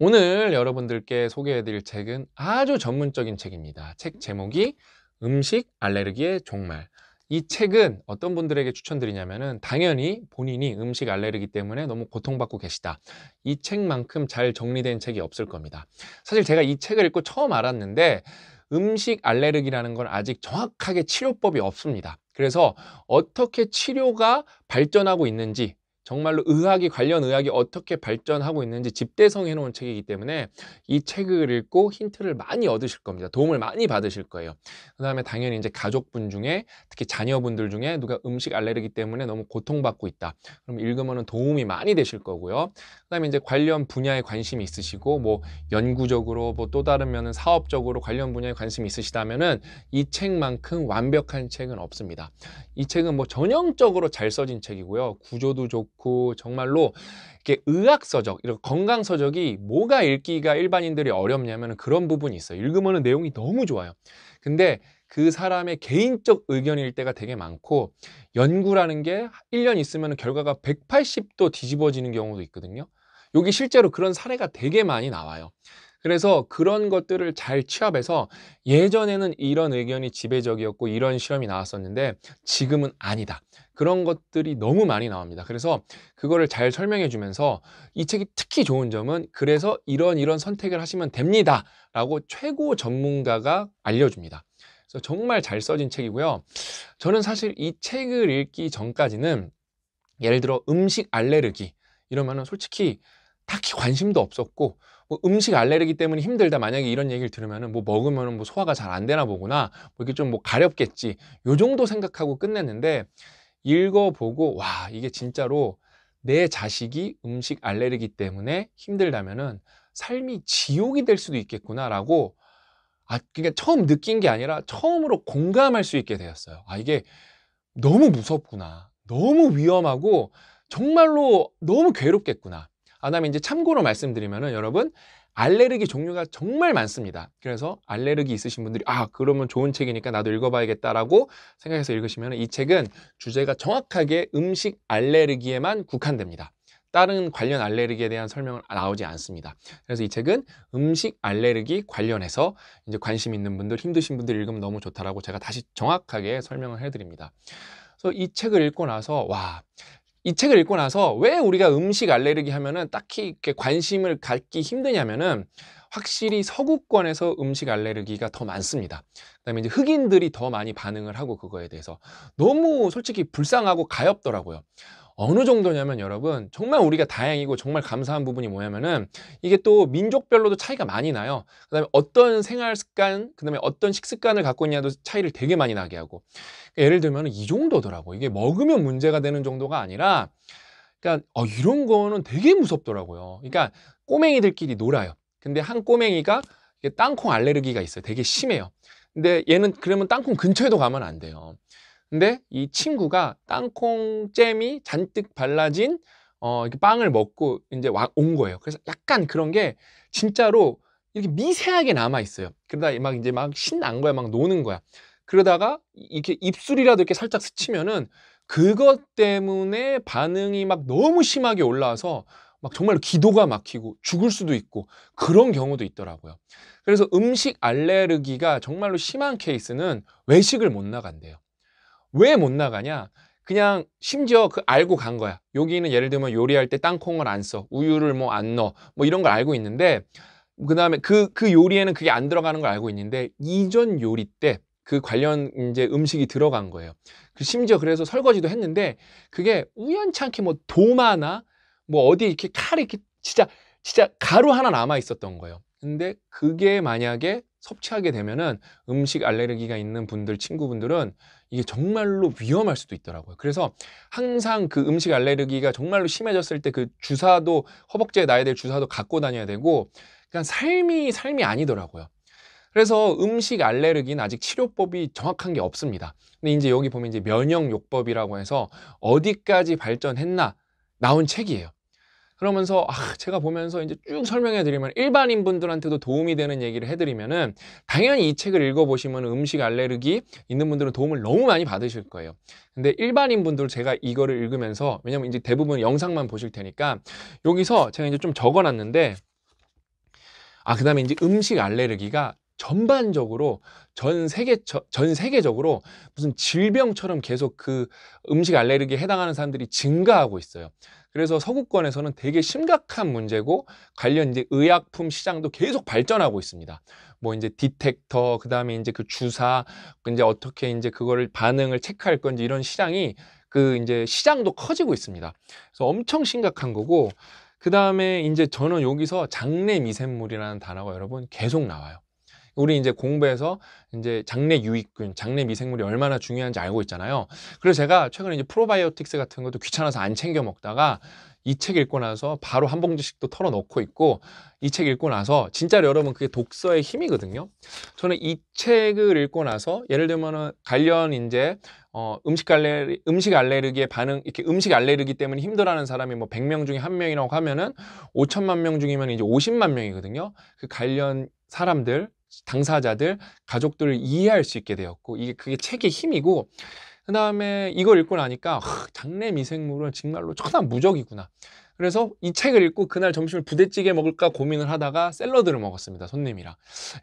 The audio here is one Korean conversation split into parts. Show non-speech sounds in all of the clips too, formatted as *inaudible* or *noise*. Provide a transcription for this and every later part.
오늘 여러분들께 소개해드릴 책은 아주 전문적인 책입니다. 책 제목이 음식 알레르기의 종말. 이 책은 어떤 분들에게 추천드리냐면은 당연히 본인이 음식 알레르기 때문에 너무 고통받고 계시다. 이 책만큼 잘 정리된 책이 없을 겁니다. 사실 제가 이 책을 읽고 처음 알았는데 음식 알레르기라는 건 아직 정확하게 치료법이 없습니다. 그래서 어떻게 치료가 발전하고 있는지 정말로 의학이 관련 의학이 어떻게 발전하고 있는지 집대성 해놓은 책이기 때문에 이 책을 읽고 힌트를 많이 얻으실 겁니다. 도움을 많이 받으실 거예요. 그 다음에 당연히 이제 가족분 중에 특히 자녀분들 중에 누가 음식 알레르기 때문에 너무 고통받고 있다. 그럼 읽으면 도움이 많이 되실 거고요. 그 다음에 이제 관련 분야에 관심이 있으시고 뭐 연구적으로 뭐 또 다른 면은 사업적으로 관련 분야에 관심이 있으시다면은 이 책만큼 완벽한 책은 없습니다. 이 책은 뭐 전형적으로 잘 써진 책이고요. 구조도 좋고 그고 정말로 이렇게 의학 서적, 이런 건강 서적이 뭐가 읽기가 일반인들이 어렵냐면 그런 부분이 있어요. 읽으면 내용이 너무 좋아요. 근데 그 사람의 개인적 의견일 때가 되게 많고 연구라는 게 1년 있으면 결과가 180도 뒤집어지는 경우도 있거든요. 여기 실제로 그런 사례가 되게 많이 나와요. 그래서 그런 것들을 잘 취합해서 예전에는 이런 의견이 지배적이었고 이런 실험이 나왔었는데 지금은 아니다. 그런 것들이 너무 많이 나옵니다. 그래서 그거를 잘 설명해 주면서 이 책이 특히 좋은 점은 그래서 이런 이런 선택을 하시면 됩니다. 라고 최고 전문가가 알려줍니다. 그래서 정말 잘 써진 책이고요. 저는 사실 이 책을 읽기 전까지는 예를 들어 음식 알레르기 이러면은 솔직히 딱히 관심도 없었고 뭐 음식 알레르기 때문에 힘들다 만약에 이런 얘기를 들으면은 뭐 먹으면은 뭐 소화가 잘 안 되나 보구나 뭐 이게 좀 뭐 가렵겠지 요 정도 생각하고 끝냈는데 읽어보고 와 이게 진짜로 내 자식이 음식 알레르기 때문에 힘들다면은 삶이 지옥이 될 수도 있겠구나라고 아 그러니까 처음 느낀 게 아니라 처음으로 공감할 수 있게 되었어요. 아 이게 너무 무섭구나. 너무 위험하고 정말로 너무 괴롭겠구나. 그다음에 이제 참고로 말씀드리면은 여러분 알레르기 종류가 정말 많습니다. 그래서 알레르기 있으신 분들이 아 그러면 좋은 책이니까 나도 읽어봐야겠다라고 생각해서 읽으시면 이 책은 주제가 정확하게 음식 알레르기에만 국한됩니다. 다른 관련 알레르기에 대한 설명은 나오지 않습니다. 그래서 이 책은 음식 알레르기 관련해서 이제 관심 있는 분들, 힘드신 분들 읽으면 너무 좋다라고 제가 다시 정확하게 설명을 해드립니다. 그래서 이 책을 읽고 나서 와이 책을 읽고 나서 왜 우리가 음식 알레르기 하면은 딱히 이렇게 관심을 갖기 힘드냐면은 확실히 서구권에서 음식 알레르기가 더 많습니다. 그다음에 이제 흑인들이 더 많이 반응을 하고 그거에 대해서 너무 솔직히 불쌍하고 가엽더라고요. 어느 정도냐면 여러분 정말 우리가 다행이고 정말 감사한 부분이 뭐냐면은 이게 또 민족별로도 차이가 많이 나요 그다음에 어떤 생활 습관 그다음에 어떤 식습관을 갖고 있냐도 차이를 되게 많이 나게 하고 그러니까 예를 들면 이 정도더라고 이게 먹으면 문제가 되는 정도가 아니라 그러니까 어, 이런 거는 되게 무섭더라고요 그러니까 꼬맹이들끼리 놀아요 근데 한 꼬맹이가 땅콩 알레르기가 있어요 되게 심해요 근데 얘는 그러면 땅콩 근처에도 가면 안 돼요 근데 이 친구가 땅콩잼이 잔뜩 발라진 어, 이렇게 빵을 먹고 이제 와, 온 거예요. 그래서 약간 그런 게 진짜로 이렇게 미세하게 남아 있어요. 그러다 막 이제 막 신난 거야, 막 노는 거야. 그러다가 이렇게 입술이라도 이렇게 살짝 스치면은 그것 때문에 반응이 막 너무 심하게 올라와서 막 정말 기도가 막히고 죽을 수도 있고 그런 경우도 있더라고요. 그래서 음식 알레르기가 정말로 심한 케이스는 외식을 못 나간대요. 왜못 나가냐? 그냥 심지어 그 알고 간 거야. 여기는 예를 들면 요리할 때 땅콩을 안 써, 우유를 뭐 안 넣어, 뭐 이런 걸 알고 있는데 그다음에 그그 그 요리에는 그게 안 들어가는 걸 알고 있는데 이전 요리 때 그 관련 이제 음식이 들어간 거예요. 그 심지어 그래서 설거지도 했는데 그게 우연찮게 뭐 도마나 뭐 어디 이렇게 칼이 이렇게 진짜 진짜 가루 하나 남아 있었던 거예요. 근데 그게 만약에 섭취하게 되면은 음식 알레르기가 있는 분들 친구분들은 이게 정말로 위험할 수도 있더라고요. 그래서 항상 그 음식 알레르기가 정말로 심해졌을 때 그 주사도 허벅지에 놔야 될 주사도 갖고 다녀야 되고 그냥 그러니까 삶이 삶이 아니더라고요. 그래서 음식 알레르기는 아직 치료법이 정확한 게 없습니다. 근데 이제 여기 보면 이제 면역요법이라고 해서 어디까지 발전했나 나온 책이에요. 그러면서 아, 제가 보면서 이제 쭉 설명해 드리면 일반인 분들한테도 도움이 되는 얘기를 해 드리면은 당연히 이 책을 읽어 보시면 음식 알레르기 있는 분들은 도움을 너무 많이 받으실 거예요. 근데 일반인 분들 제가 이거를 읽으면서 왜냐면 이제 대부분 영상만 보실 테니까 여기서 제가 이제 좀 적어 놨는데 아, 그다음에 이제 음식 알레르기가 전반적으로 전 세계 전 세계적으로 무슨 질병처럼 계속 그 음식 알레르기에 해당하는 사람들이 증가하고 있어요. 그래서 서구권에서는 되게 심각한 문제고 관련 이제 의약품 시장도 계속 발전하고 있습니다. 뭐 이제 디텍터, 그다음에 이제 그 주사, 이제 어떻게 이제 그거를 반응을 체크할 건지 이런 시장이 그 이제 시장도 커지고 있습니다. 그래서 엄청 심각한 거고 그다음에 이제 저는 여기서 장내 미생물이라는 단어가 여러분 계속 나와요. 우리 이제 공부해서 이제 장내 유익균, 장내 미생물이 얼마나 중요한지 알고 있잖아요. 그래서 제가 최근에 이제 프로바이오틱스 같은 것도 귀찮아서 안 챙겨 먹다가 이 책 읽고 나서 바로 한 봉지씩 또 털어 넣고 있고 이 책 읽고 나서 진짜로 여러분 그게 독서의 힘이거든요. 저는 이 책을 읽고 나서 예를 들면은 관련 이제 어, 음식 알레르기, 음식 알레르기에 반응, 이렇게 음식 알레르기 때문에 힘들어하는 사람이 뭐 100명 중에 한 명이라고 하면은 5천만 명 중이면 이제 50만 명이거든요. 그 관련 사람들 당사자들, 가족들을 이해할 수 있게 되었고 이게 그게 책의 힘이고 그 다음에 이걸 읽고 나니까 장내 미생물은 정말로 천한 무적이구나. 그래서 이 책을 읽고 그날 점심을 부대찌개 먹을까 고민을 하다가 샐러드를 먹었습니다. 손님이랑.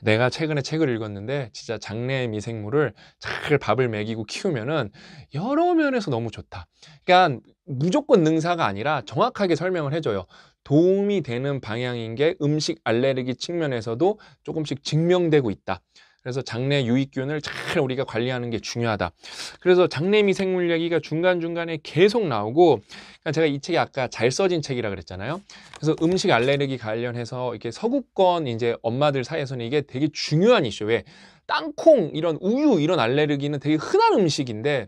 내가 최근에 책을 읽었는데 진짜 장내 미생물을 잘 밥을 먹이고 키우면은 여러 면에서 너무 좋다. 그러니까 무조건 능사가 아니라 정확하게 설명을 해줘요. 도움이 되는 방향인 게 음식 알레르기 측면에서도 조금씩 증명되고 있다. 그래서 장내 유익균을 잘 우리가 관리하는 게 중요하다. 그래서 장내 미생물 얘기가 중간중간에 계속 나오고 그러니까 제가 이 책이 아까 잘 써진 책이라 그랬잖아요. 그래서 음식 알레르기 관련해서 이렇게 서구권 이제 엄마들 사이에서는 이게 되게 중요한 이슈. 왜? 땅콩 이런 우유 이런 알레르기는 되게 흔한 음식인데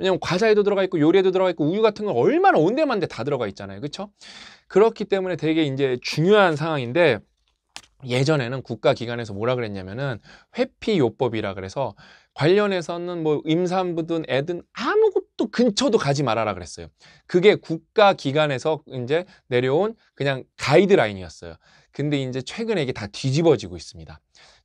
왜냐면 과자에도 들어가 있고 요리에도 들어가 있고 우유 같은 거 얼마나 온데만데 다 들어가 있잖아요. 그렇죠? 그렇기 때문에 되게 이제 중요한 상황인데 예전에는 국가기관에서 뭐라 그랬냐면은 회피요법이라 그래서 관련해서는 뭐 임산부든 애든 아무것도 근처도 가지 말아라 그랬어요. 그게 국가기관에서 이제 내려온 그냥 가이드라인이었어요. 근데 이제 최근에 이게 다 뒤집어지고 있습니다.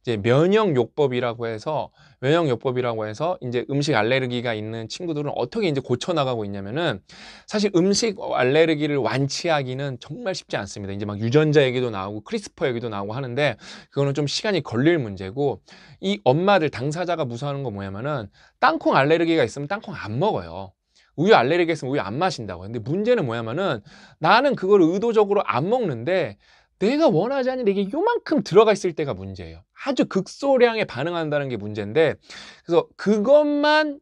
이제 면역요법이라고 해서 면역요법이라고 해서 이제 음식 알레르기가 있는 친구들은 어떻게 이제 고쳐 나가고 있냐면은 사실 음식 알레르기를 완치하기는 정말 쉽지 않습니다. 이제 막 유전자 얘기도 나오고 크리스퍼 얘기도 나오고 하는데 그거는 좀 시간이 걸릴 문제고 이 엄마들 당사자가 무서워하는 거 뭐냐면은 땅콩 알레르기가 있으면 땅콩 안 먹어요. 우유 알레르기 있으면 우유 안 마신다고. 근데 문제는 뭐냐면은 나는 그걸 의도적으로 안 먹는데 내가 원하지 않은 이게 요만큼 들어가 있을 때가 문제예요. 아주 극소량에 반응한다는 게 문제인데 그래서 그것만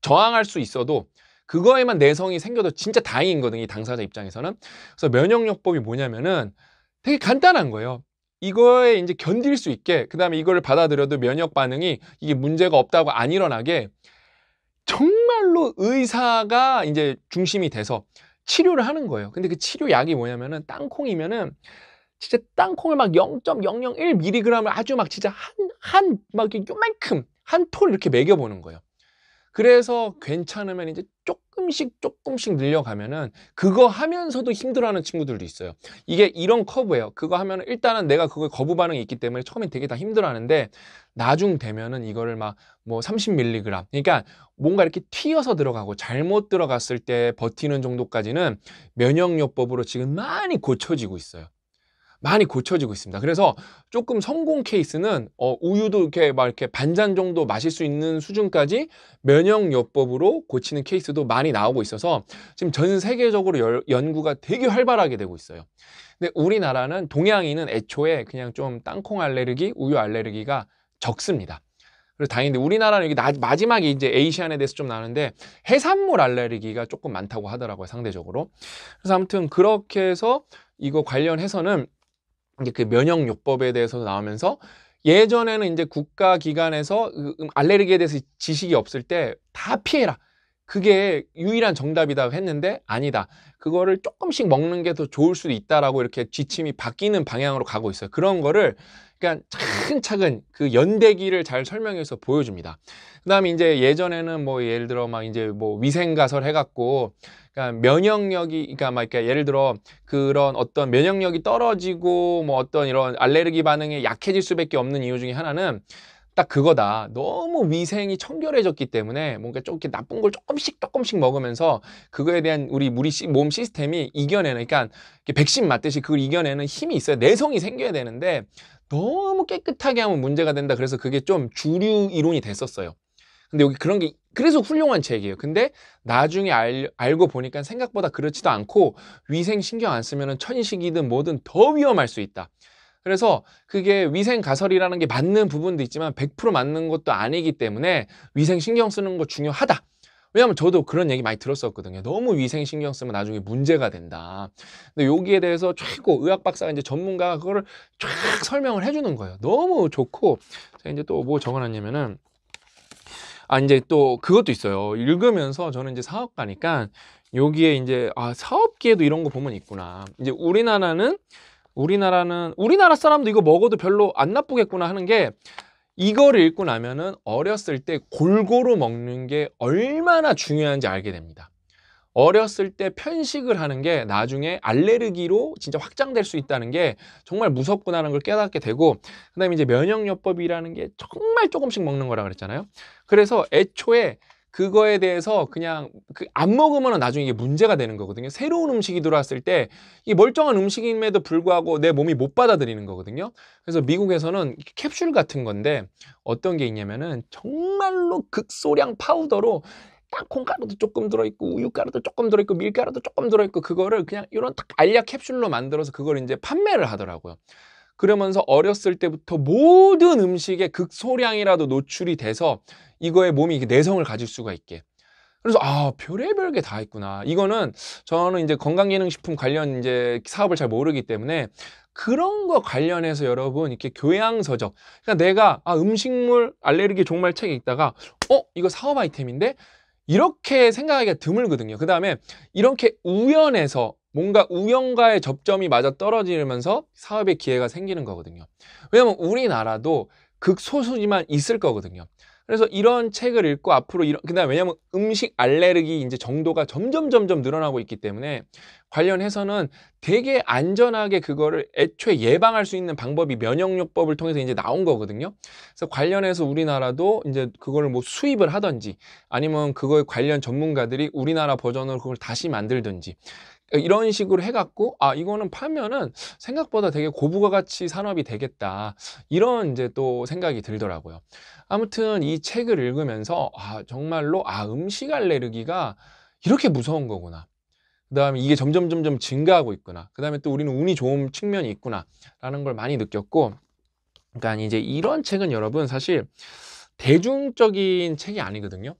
저항할 수 있어도 그거에만 내성이 생겨도 진짜 다행이거든요. 이 당사자 입장에서는. 그래서 면역요법이 뭐냐면은 되게 간단한 거예요. 이거에 이제 견딜 수 있게 그다음에 이거를 받아들여도 면역 반응이 이게 문제가 없다고 안 일어나게 정말로 의사가 이제 중심이 돼서 치료를 하는 거예요. 근데 그 치료약이 뭐냐면은 땅콩이면은 진짜 땅콩을 막 0.001mg을 아주 막 진짜 한, 한, 막 요만큼, 한 톨 이렇게 매겨보는 거예요. 그래서 괜찮으면 이제 조금씩 조금씩 늘려가면은 그거 하면서도 힘들어하는 친구들도 있어요. 이게 이런 커브예요. 그거 하면은 일단은 내가 그걸 거부 반응이 있기 때문에 처음엔 되게 다 힘들어하는데 나중 되면은 이거를 막 뭐 30mg 그러니까 뭔가 이렇게 튀어서 들어가고 잘못 들어갔을 때 버티는 정도까지는 면역요법으로 지금 많이 고쳐지고 있어요. 많이 고쳐지고 있습니다. 그래서 조금 성공 케이스는 어, 우유도 이렇게 막 이렇게 반잔 정도 마실 수 있는 수준까지 면역요법으로 고치는 케이스도 많이 나오고 있어서 지금 전 세계적으로 열, 연구가 되게 활발하게 되고 있어요. 근데 우리나라는 동양인은 애초에 그냥 좀 땅콩 알레르기, 우유 알레르기가 적습니다. 그래서 다행인데 우리나라는 이게 마지막에 이제 에이시안에 대해서 좀 나는데 해산물 알레르기가 조금 많다고 하더라고요 상대적으로 그래서 아무튼 그렇게 해서 이거 관련해서는 이제 그 면역요법에 대해서 나오면서 예전에는 이제 국가 기관에서 그 음 알레르기에 대해서 지식이 없을 때 다 피해라. 그게 유일한 정답이다 했는데 아니다. 그거를 조금씩 먹는 게 더 좋을 수도 있다라고 이렇게 지침이 바뀌는 방향으로 가고 있어요. 그런 거를 그러니까 차근차근 그 연대기를 잘 설명해서 보여줍니다. 그다음에 이제 예전에는 뭐 예를 들어 막 이제 뭐 위생 가설 해갖고 그러니까 면역력이 그러니까 막 그러니까 예를 들어 그런 어떤 면역력이 떨어지고 뭐 어떤 이런 알레르기 반응에 약해질 수밖에 없는 이유 중에 하나는 딱 그거다. 너무 위생이 청결해졌기 때문에 뭔가 좀 이렇게 나쁜 걸 조금씩 조금씩 먹으면서 그거에 대한 우리 우리 몸 시스템이 이겨내는 그러니까 백신 맞듯이 그걸 이겨내는 힘이 있어요. 내성이 생겨야 되는데 너무 깨끗하게 하면 문제가 된다. 그래서 그게 좀 주류 이론이 됐었어요. 근데 여기 그런 게 그래서 훌륭한 책이에요. 근데 나중에 알, 알고 보니까 생각보다 그렇지도 않고 위생 신경 안 쓰면 천식이든 뭐든 더 위험할 수 있다. 그래서 그게 위생 가설이라는 게 맞는 부분도 있지만 100% 맞는 것도 아니기 때문에 위생 신경 쓰는 거 중요하다. 왜냐면 저도 그런 얘기 많이 들었었거든요. 너무 위생 신경 쓰면 나중에 문제가 된다. 근데 여기에 대해서 최고 의학 박사가 이제 전문가가 그걸를쫙 설명을 해주는 거예요. 너무 좋고 제 이제 또 뭐 적어놨냐면은 아 이제 또 그것도 있어요. 읽으면서 저는 이제 사업가니까 여기에 이제 아 사업계에도 이런 거 보면 있구나. 이제 우리나라는 우리나라는 우리나라 사람도 이거 먹어도 별로 안 나쁘겠구나 하는 게이거를 읽고 나면은 어렸을 때 골고루 먹는 게 얼마나 중요한지 알게 됩니다. 어렸을 때 편식을 하는 게 나중에 알레르기로 진짜 확장될 수 있다는 게 정말 무섭구나라는 걸 깨닫게 되고 그다음에 이제 면역요법이라는 게 정말 조금씩 먹는 거라 그랬잖아요. 그래서 애초에 그거에 대해서 그냥 그안 먹으면 나중에 이게 문제가 되는 거거든요. 새로운 음식이 들어왔을 때 이 멀쩡한 음식임에도 불구하고 내 몸이 못 받아들이는 거거든요. 그래서 미국에서는 캡슐 같은 건데 어떤 게 있냐면은 정말로 극소량 파우더로 땅콩가루도 조금 들어있고 우유가루도 조금 들어있고 밀가루도 조금 들어있고 그거를 그냥 이런 딱 알약 캡슐로 만들어서 그걸 이제 판매를 하더라고요. 그러면서 어렸을 때부터 모든 음식에 극소량이라도 노출이 돼서 이거에 몸이 내성을 가질 수가 있게 그래서 아 별의별 게 다 있구나 이거는 저는 이제 건강기능식품 관련 이제 사업을 잘 모르기 때문에 그런 거 관련해서 여러분 이렇게 교양서적 그러니까 내가 아 음식물 알레르기 종말 책에 있다가 어 이거 사업 아이템인데 이렇게 생각하기가 드물거든요 그 다음에 이렇게 우연해서 뭔가 우연과의 접점이 맞아 떨어지면서 사업의 기회가 생기는 거거든요. 왜냐면 우리나라도 극소수지만 있을 거거든요. 그래서 이런 책을 읽고 앞으로 이런 그다음 왜냐면 음식 알레르기 이제 정도가 점점 점점 늘어나고 있기 때문에 관련해서는 되게 안전하게 그거를 애초에 예방할 수 있는 방법이 면역요법을 통해서 이제 나온 거거든요. 그래서 관련해서 우리나라도 이제 그거를뭐 수입을 하든지 아니면 그거에 관련 전문가들이 우리나라 버전으로 그걸 다시 만들든지 이런 식으로 해갖고 아 이거는 파면은 생각보다 되게 고부가 가치 산업이 되겠다 이런 이제 또 생각이 들더라고요 아무튼 이 책을 읽으면서 아 정말로 아 음식 알레르기가 이렇게 무서운 거구나 그 다음에 이게 점점 점점 증가하고 있구나 그 다음에 또 우리는 운이 좋은 측면이 있구나 라는 걸 많이 느꼈고 그러니까 이제 이런 책은 여러분 사실 대중적인 책이 아니거든요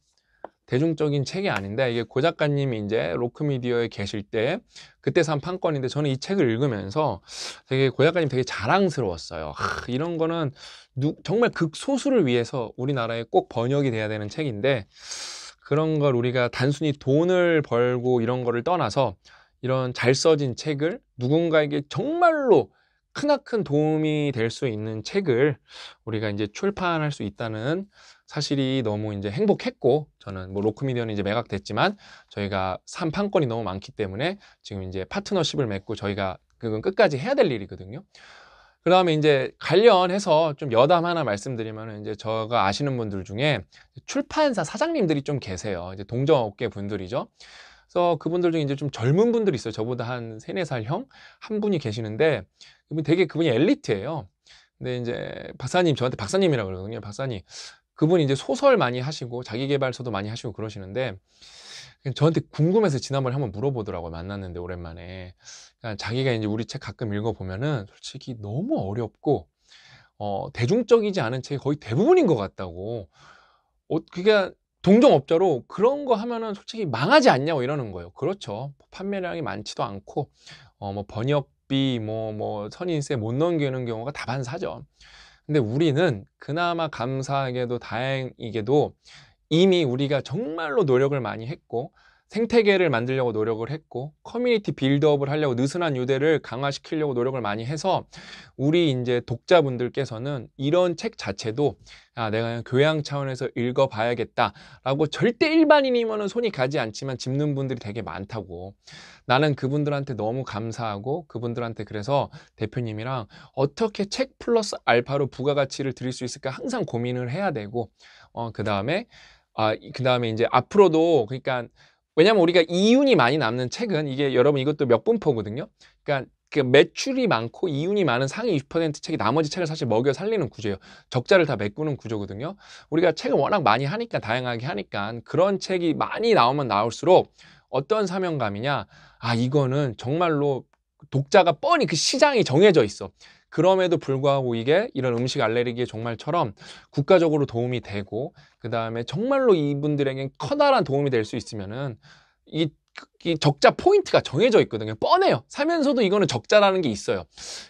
대중적인 책이 아닌데 이게 고 작가님이 이제 로크미디어에 계실 때 그때 산 판권인데 저는 이 책을 읽으면서 되게 고 작가님 되게 자랑스러웠어요. 하, 이런 거는 누, 정말 극소수를 위해서 우리나라에 꼭 번역이 돼야 되는 책인데 그런 걸 우리가 단순히 돈을 벌고 이런 거를 떠나서 이런 잘 써진 책을 누군가에게 정말로 크나큰 도움이 될 수 있는 책을 우리가 이제 출판할 수 있다는 사실이 너무 이제 행복했고 저는 뭐 로크미디어는 이제 매각됐지만 저희가 산 판권이 너무 많기 때문에 지금 이제 파트너십을 맺고 저희가 그건 끝까지 해야 될 일이거든요. 그 다음에 이제 관련해서 좀 여담 하나 말씀드리면 이제 저가 아시는 분들 중에 출판사 사장님들이 좀 계세요. 이제 동정업계 분들이죠. 그래서 그분들 중에 이제 좀 젊은 분들이 있어요. 저보다 한 3, 4살형 한 분이 계시는데 그분 되게 그분이 엘리트예요. 근데 이제 박사님 저한테 박사님이라고 그러거든요. 박사님. 그분이 이제 소설 많이 하시고 자기 개발서도 많이 하시고 그러시는데 저한테 궁금해서 지난번에 한번 물어보더라고요. 만났는데 오랜만에. 그러 그러니까 자기가 이제 우리 책 가끔 읽어보면은 솔직히 너무 어렵고 어, 대중적이지 않은 책이 거의 대부분인 것 같다고. 어, 그러니까 동종업자로 그런 거 하면은 솔직히 망하지 않냐고 이러는 거예요. 그렇죠. 뭐 판매량이 많지도 않고 어뭐 번역비 뭐뭐 뭐 선인세 못 넘기는 경우가 다반사죠. 근데 우리는 그나마 감사하게도 다행이게도 이미 우리가 정말로 노력을 많이 했고 생태계를 만들려고 노력을 했고 커뮤니티 빌드업을 하려고 느슨한 유대를 강화시키려고 노력을 많이 해서 우리 이제 독자분들께서는 이런 책 자체도 아 내가 그냥 교양 차원에서 읽어봐야겠다라고 절대 일반인이면은 손이 가지 않지만 짚는 분들이 되게 많다고 나는 그분들한테 너무 감사하고 그분들한테 그래서 대표님이랑 어떻게 책 플러스 알파로 부가가치를 드릴 수 있을까 항상 고민을 해야 되고 어그 다음에 아그 다음에 이제 앞으로도 그러니까 왜냐하면 우리가 이윤이 많이 남는 책은 이게 여러분 이것도 몇 분포거든요. 그러니까 그 매출이 많고 이윤이 많은 상위 20% 책이 나머지 책을 사실 먹여 살리는 구조예요. 적자를 다 메꾸는 구조거든요. 우리가 책을 워낙 많이 하니까 다양하게 하니까 그런 책이 많이 나오면 나올수록 어떤 사명감이냐? 아 이거는 정말로 독자가 뻔히 그 시장이 정해져 있어. 그럼에도 불구하고 이게 이런 음식 알레르기의 정말처럼 국가적으로 도움이 되고 그 다음에 정말로 이분들에겐 커다란 도움이 될 수 있으면은 이, 이 적자 포인트가 정해져 있거든요. 뻔해요. 사면서도 이거는 적자라는 게 있어요.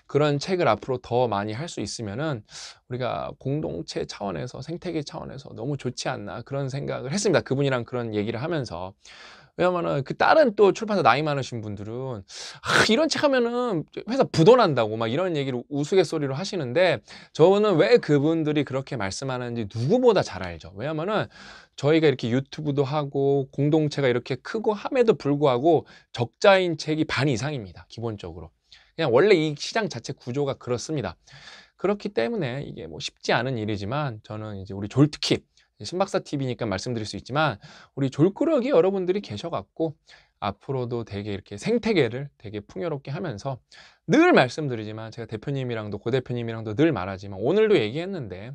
그런 책을 앞으로 더 많이 할 수 있으면은 우리가 공동체 차원에서 생태계 차원에서 너무 좋지 않나 그런 생각을 했습니다. 그분이랑 그런 얘기를 하면서 왜냐면은 그 다른 또 출판사 나이 많으신 분들은 아, 이런 책 하면은 회사 부도난다고 막 이런 얘기를 우스갯소리로 하시는데 저는 왜 그분들이 그렇게 말씀하는지 누구보다 잘 알죠. 왜냐면은 저희가 이렇게 유튜브도 하고 공동체가 이렇게 크고 함에도 불구하고 적자인 책이 반 이상입니다. 기본적으로. 그냥 원래 이 시장 자체 구조가 그렇습니다. 그렇기 때문에 이게 뭐 쉽지 않은 일이지만 저는 이제 우리 졸트킵 신박사 TV니까 말씀드릴 수 있지만 우리 졸꾸러기 여러분들이 계셔갖고 앞으로도 되게 이렇게 생태계를 되게 풍요롭게 하면서 늘 말씀드리지만 제가 대표님이랑도 고 대표님이랑도 늘 말하지만 오늘도 얘기했는데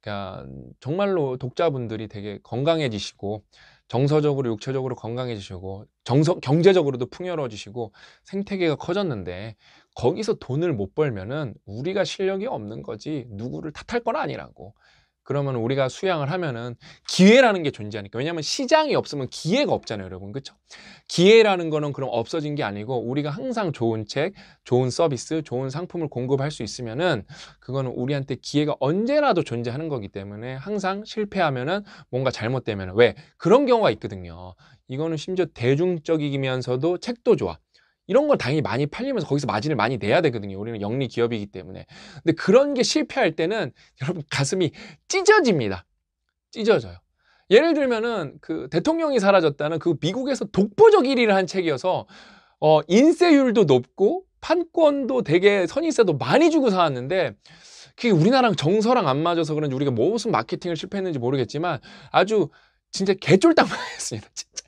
그러니까 정말로 독자분들이 되게 건강해지시고 정서적으로 육체적으로 건강해지시고 정서 경제적으로도 풍요로워지시고 생태계가 커졌는데 거기서 돈을 못 벌면은 우리가 실력이 없는 거지 누구를 탓할 건 아니라고 그러면 우리가 수양을 하면은 기회라는 게 존재하니까 왜냐하면 시장이 없으면 기회가 없잖아요 여러분 그쵸 기회라는 거는 그럼 없어진 게 아니고 우리가 항상 좋은 책 좋은 서비스 좋은 상품을 공급할 수 있으면은 그거는 우리한테 기회가 언제라도 존재하는 거기 때문에 항상 실패하면은 뭔가 잘못되면 왜 그런 경우가 있거든요 이거는 심지어 대중적이면서도 책도 좋아 이런 건 당연히 많이 팔리면서 거기서 마진을 많이 내야 되거든요. 우리는 영리 기업이기 때문에. 근데 그런 게 실패할 때는 *laughs* 여러분 가슴이 찢어집니다. 찢어져요. 예를 들면은 그 대통령이 사라졌다는 그 미국에서 독보적 1위를 한 책이어서 어 인세율도 높고 판권도 되게 선인세도 많이 주고 사왔는데 그게 우리나라랑 정서랑 안 맞아서 그런지 우리가 무슨 마케팅을 실패했는지 모르겠지만 아주 진짜 개쫄딱 망했습니다. *laughs* 진짜.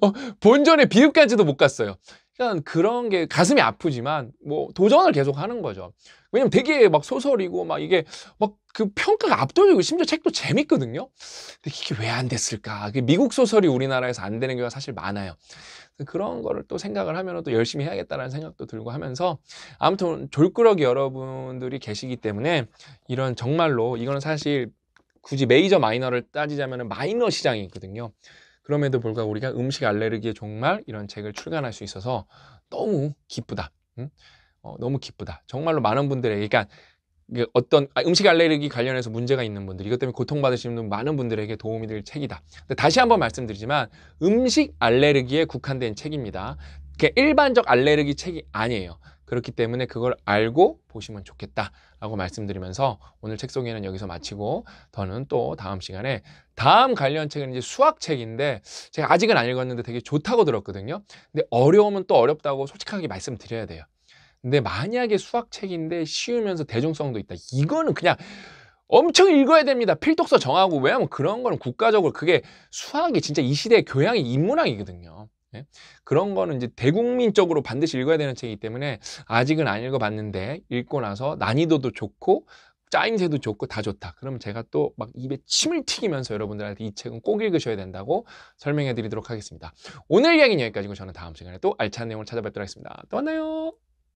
어, 본전의 비읍까지도 못 갔어요. 그러니까 그런 게 가슴이 아프지만 뭐 도전을 계속 하는 거죠. 왜냐면 되게 막 소설이고 막 이게 막 그 평가가 압도적이고 심지어 책도 재밌거든요. 근데 이게 왜 안 됐을까? 미국 소설이 우리나라에서 안 되는 경우가 사실 많아요. 그런 거를 또 생각을 하면 또 열심히 해야겠다라는 생각도 들고 하면서 아무튼 졸끄러기 여러분들이 계시기 때문에 이런 정말로 이거는 사실 굳이 메이저 마이너를 따지자면 마이너 시장이거든요. 있 그럼에도 불구하고 우리가 음식 알레르기에 정말 이런 책을 출간할 수 있어서 너무 기쁘다. 음? 어, 너무 기쁘다. 정말로 많은 분들에게 그러니까 어떤 아, 음식 알레르기 관련해서 문제가 있는 분들 이것 때문에 고통받으시는 많은 분들에게 도움이 될 책이다. 근데 다시 한번 말씀드리지만 음식 알레르기에 국한된 책입니다. 그게 그러니까 일반적 알레르기 책이 아니에요. 그렇기 때문에 그걸 알고 보시면 좋겠다라고 말씀드리면서 오늘 책 소개는 여기서 마치고 저는 또 다음 시간에 다음 관련 책은 이제 수학 책인데 제가 아직은 안 읽었는데 되게 좋다고 들었거든요. 근데 어려우면 또 어렵다고 솔직하게 말씀드려야 돼요. 근데 만약에 수학 책인데 쉬우면서 대중성도 있다. 이거는 그냥 엄청 읽어야 됩니다. 필독서 정하고 왜냐면 그런 거는 국가적으로 그게 수학이 진짜 이 시대의 교양이 인문학이거든요. 네? 그런 거는 이제 대국민적으로 반드시 읽어야 되는 책이기 때문에 아직은 안 읽어봤는데 읽고 나서 난이도도 좋고 짜임새도 좋고 다 좋다. 그러면 제가 또 막 입에 침을 튀기면서 여러분들한테 이 책은 꼭 읽으셔야 된다고 설명해 드리도록 하겠습니다. 오늘 이야기는 여기까지고 저는 다음 시간에 또 알찬 내용을 찾아뵙도록 하겠습니다. 또 만나요.